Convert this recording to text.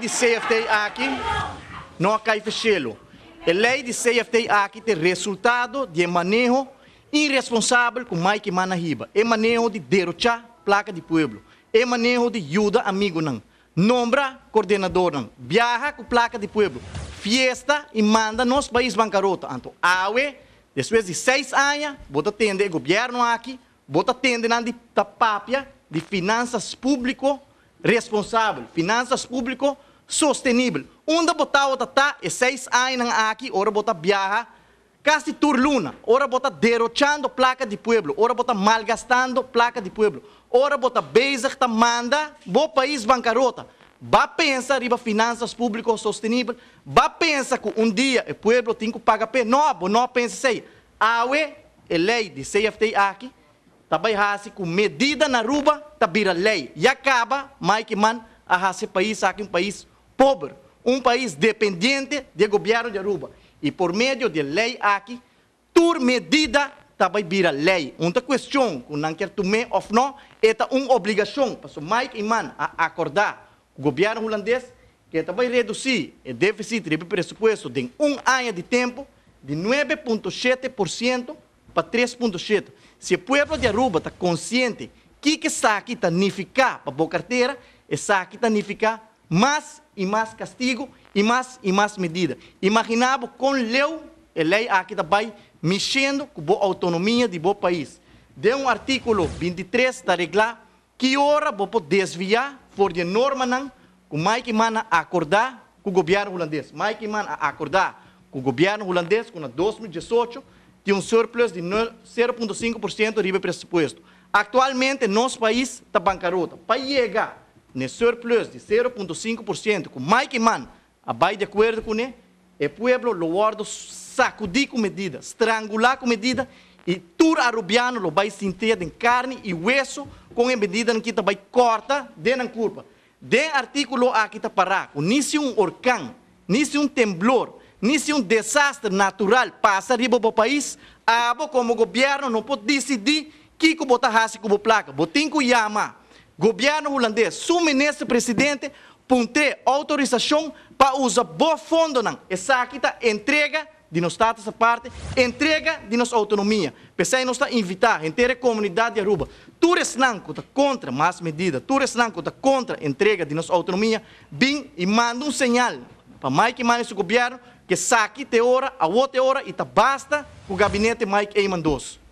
de safety aqui não cai fechelo. A lei de safety aqui tem resultado de manejo irresponsável com mais que manahiba. É manejo de derrochar placa de pueblo. É manejo de ajuda amigo não. Nombra coordenador não. Viaja com placa de pueblo. Fiesta e manda nos país bancarota. anto. Awe depois de seis anos, bota atender o governo aqui, bota atender na de tapapia de finanças público responsável. Finanças público responsável sustentável. Onde botar outra ta e seis anos aqui, ora botar biarra, casi turluna, ora botar derrochando placa de pueblo, ora botar malgastando placa de pueblo, ora botar bezig ta manda bo país bancarrota. Vá pensar riba finanças públicas sustentável, vá pensar que um dia o pueblo tem que pagar pé, não, não pensa sei. Awe, a lei de CFT aqui, também hasi com medida na ruba, tabira lei. E acaba, mais que man, a hasi país aqui um país pobre, um país dependente do governo de Aruba. E por meio de lei aqui, toda medida também vira lei. Uma questão que não quer tomar ou não, é uma obrigação para o Mike e Man a acordar o governo holandês que também reduzir o déficit de pressuposto de um ano de tempo de 9,7% para 3,7%. Se o povo de Aruba está consciente que que está aqui tanificar para a boa carteira, está aqui tanificar mais e mais castigo, e mais e mais medida. Imaginava com leu, a lei aqui vai mexendo com a autonomia de bom país. De um artículo 23 da regra, que ora vou desviar, por de norma não, com Mike que mana acordar com o governo holandês. Mike que mana acordar com o governo holandês, com 2018, de um surplus de 0,5% de pressuposto. Atualmente, nosso país está bancarrota. Para chegar ne surplus de 0.5% com Mike Man, abai de acordo com ele, o povo o guarda sacudir com medida, estrangular com medida e tur arubiano lo vai sentir em carne e osso com a medida que tá vai corta dentro da curva. De artículo a que tá parar, nisse um orcão, nisse um temblor, nisse um desastre natural passa riba para o país, abo como governo não pode decidir que que botar raça como placa, botinho que yama governo holandês, o presidente punte autorização para usar boa fundo. Essa aqui está entrega de nos status a parte, entrega de nossa autonomia. Pensei nos está invitar a inteira comunidade de Aruba. Tures Nanco está contra mais medidas, Tures Nanco está contra a entrega de nossa autonomia, Vim e manda um sinal para Mike Manes do governo que saque te hora, a outra hora e está basta com o gabinete Mike Eimandoso.